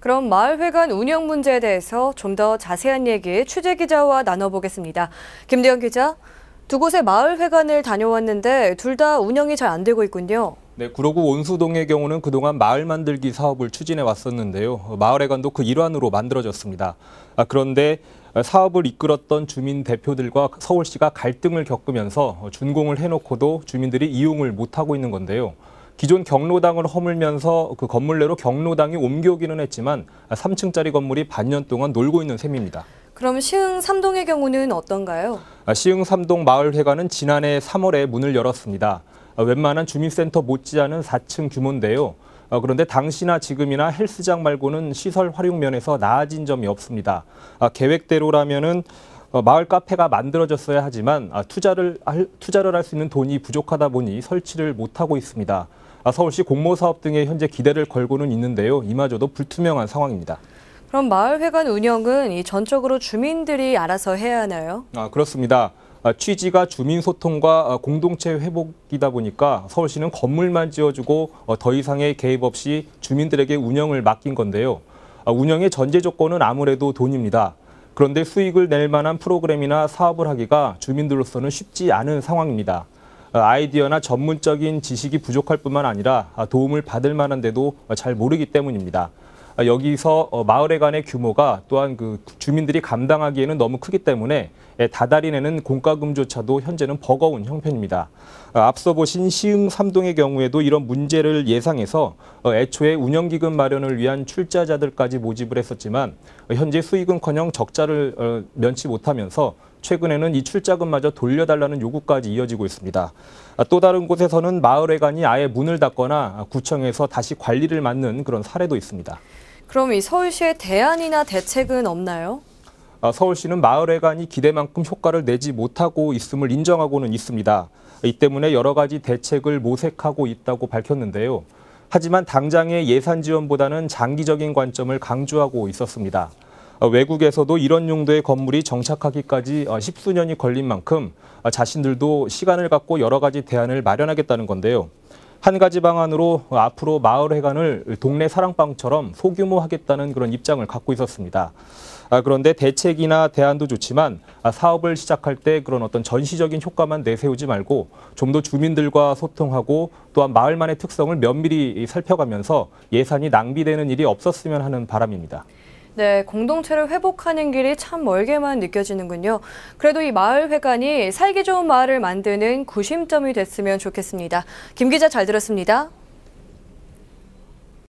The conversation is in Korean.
그럼 마을회관 운영 문제에 대해서 좀 더 자세한 얘기 취재 기자와 나눠보겠습니다. 김대현 기자, 두 곳의 마을회관을 다녀왔는데 둘 다 운영이 잘 안 되고 있군요. 네, 구로구 온수동의 경우는 그동안 마을 만들기 사업을 추진해 왔었는데요. 마을회관도 그 일환으로 만들어졌습니다. 아, 그런데 사업을 이끌었던 주민 대표들과 서울시가 갈등을 겪으면서 준공을 해놓고도 주민들이 이용을 못하고 있는 건데요. 기존 경로당을 허물면서 그 건물 내로 경로당이 옮겨오기는 했지만 3층짜리 건물이 반년 동안 놀고 있는 셈입니다. 그럼 시흥 삼동의 경우는 어떤가요? 아, 시흥 삼동 마을회관은 지난해 3월에 문을 열었습니다. 아, 웬만한 주민센터 못지않은 4층 규모인데요. 아, 그런데 당시나 지금이나 헬스장 말고는 시설 활용 면에서 나아진 점이 없습니다. 계획대로라면은 어, 마을 카페가 만들어졌어야 하지만 아, 투자를 투자를 할 수 있는 돈이 부족하다 보니 설치를 못하고 있습니다. 아, 서울시 공모 사업 등에 현재 기대를 걸고는 있는데요. 이마저도 불투명한 상황입니다. 그럼 마을회관 운영은 전적으로 주민들이 알아서 해야 하나요? 아, 그렇습니다. 아, 취지가 주민 소통과 공동체 회복이다 보니까 서울시는 건물만 지어주고 어, 더 이상의 개입 없이 주민들에게 운영을 맡긴 건데요. 운영의 전제 조건은 아무래도 돈입니다. 그런데 수익을 낼 만한 프로그램이나 사업을 하기가 주민들로서는 쉽지 않은 상황입니다. 어, 아이디어나 전문적인 지식이 부족할 뿐만 아니라 아, 도움을 받을 만한 데도 잘 모르기 때문입니다. 아, 여기서 어, 마을에 관의 규모가 또한 그 주민들이 감당하기에는 너무 크기 때문에 예, 다달이 내는 공과금조차도 현재는 버거운 형편입니다. 아, 앞서 보신 시흥 삼동의 경우에도 이런 문제를 예상해서 어, 애초에 운영기금 마련을 위한 출자자들까지 모집을 했었지만 현재 수익은커녕 적자를 어, 면치 못하면서 최근에는 이 출자금마저 돌려달라는 요구까지 이어지고 있습니다. 아, 또 다른 곳에서는 마을회관이 아예 문을 닫거나 아, 구청에서 다시 관리를 맡는 그런 사례도 있습니다. 그럼 이 서울시의 대안이나 대책은 없나요? 아, 서울시는 마을회관이 기대만큼 효과를 내지 못하고 있음을 인정하고는 있습니다. 이 때문에 여러 가지 대책을 모색하고 있다고 밝혔는데요. 하지만 당장의 예산 지원보다는 장기적인 관점을 강조하고 있었습니다. 어, 외국에서도 이런 용도의 건물이 정착하기까지 어, 십수년이 걸린 만큼 어, 자신들도 시간을 갖고 여러 가지 대안을 마련하겠다는 건데요. 한 가지 방안으로 앞으로 마을회관을 동네 사랑방처럼 소규모 하겠다는 그런 입장을 갖고 있었습니다. 아, 그런데 대책이나 대안도 좋지만 아, 사업을 시작할 때 그런 어떤 전시적인 효과만 내세우지 말고 좀 더 주민들과 소통하고 또한 마을만의 특성을 면밀히 살펴가면서 예산이 낭비되는 일이 없었으면 하는 바람입니다. 네, 공동체를 회복하는 길이 참 멀게만 느껴지는군요. 그래도 이 마을회관이 살기 좋은 마을을 만드는 구심점이 됐으면 좋겠습니다. 김 기자 잘 들었습니다.